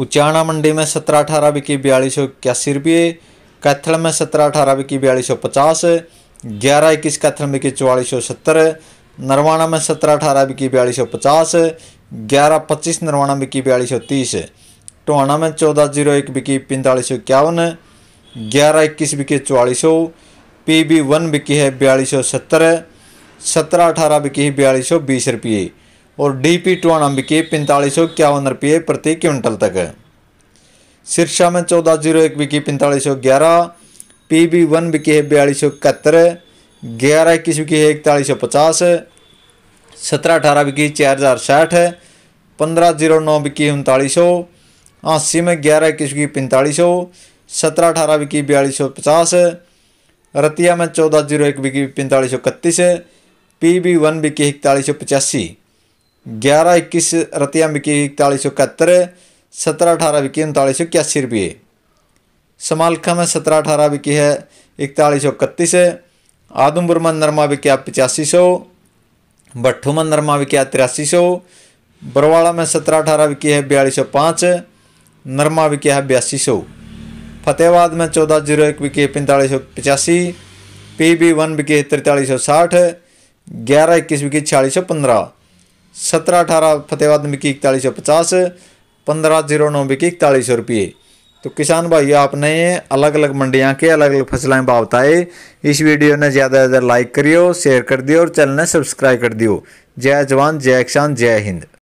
उचाणा मंडी में सत्रह अठारह बिकी बयालीस सौ इक्यासी रुपये कैथल में सत्रह अठारह बिकी बयालीस सौ पचास ग्यारह इक्कीस कैथल में बिकी चौवालीस सौ सत्तर नरवाना में सत्रह अठारह बिकी बयालीस सौ पचास ग्यारह पच्चीस नरवाना बिकी बयालीस सौ तीस टोहाना में चौदह जीरो एक बिकी पैंतालीस सौ इक्यावन ग्यारह इक्कीस बिकी चौवालीस सौ पी बी वन बिकी है बयालीस सौ सत्तर सत्रह अठारह बिकी है बयालीस सौ बीस रुपये और डी पी बिके पैंतालीस सौ इक्यावन रुपये प्रति क्विंटल तक सिरसा में चौदह जीरो एक बिकी पैंतालीस सौ ग्यारह पी बी वन बिकी है बयालीस सौ इकहत्तर ग्यारह इक्कीस बिकी है इकतालीस सौ पचास सत्रह अठारह बिकी चार हज़ार साठ पंद्रह जीरो नौ बिकी उनतालीस सौ अस्सी में ग्यारह इक्कीस बिकी पैंतालीस सौ सत्रह अठारह बिकी बयालीस सौ पचास रतिया में चौदह जीरो एक बिकी पैंतालीस सौ इकतीस पी बी वन बिकी इकतालीस सौ पचासी ग्यारह इक्कीस रतिया बिकी इकतालीस सौ इकहत्तर सत्रह अठारह बिकी उनतालीस सौ इक्यासी रुपये समालखा में सत्रह अठारह बिकी है इकतालीस सौ इकतीस आदमपुर में नरमा बिक्या पचासी सौ भट्ठू में नरमा बिक्या तिरासी सौ बरवाड़ा में सत्रह अठारह बिकी है बयालीस सौ पाँच नरमा बिकया है बयासी सौ फतेहाबाद में चौदह जीरो एक बिकी है पैंतालीस सौ पचासी पी बी वन बिकी है तिरतालीस सौ साठ ग्यारह इक्कीस बिकी छियालीस सौ पंद्रह सत्रह अठारह फतेहबाद में की इकतालीस सौ पचास पंद्रह जीरो नौ में की इकतालीस सौ रुपये तो किसान भाई आपने अलग अलग मंडियाँ के अलग अलग फसलें बाबत बताए इस वीडियो ने ज़्यादा से ज़्यादा लाइक करियो शेयर कर दियो और चैनल ने सब्सक्राइब कर दियो जय जवान जय किसान जय हिंद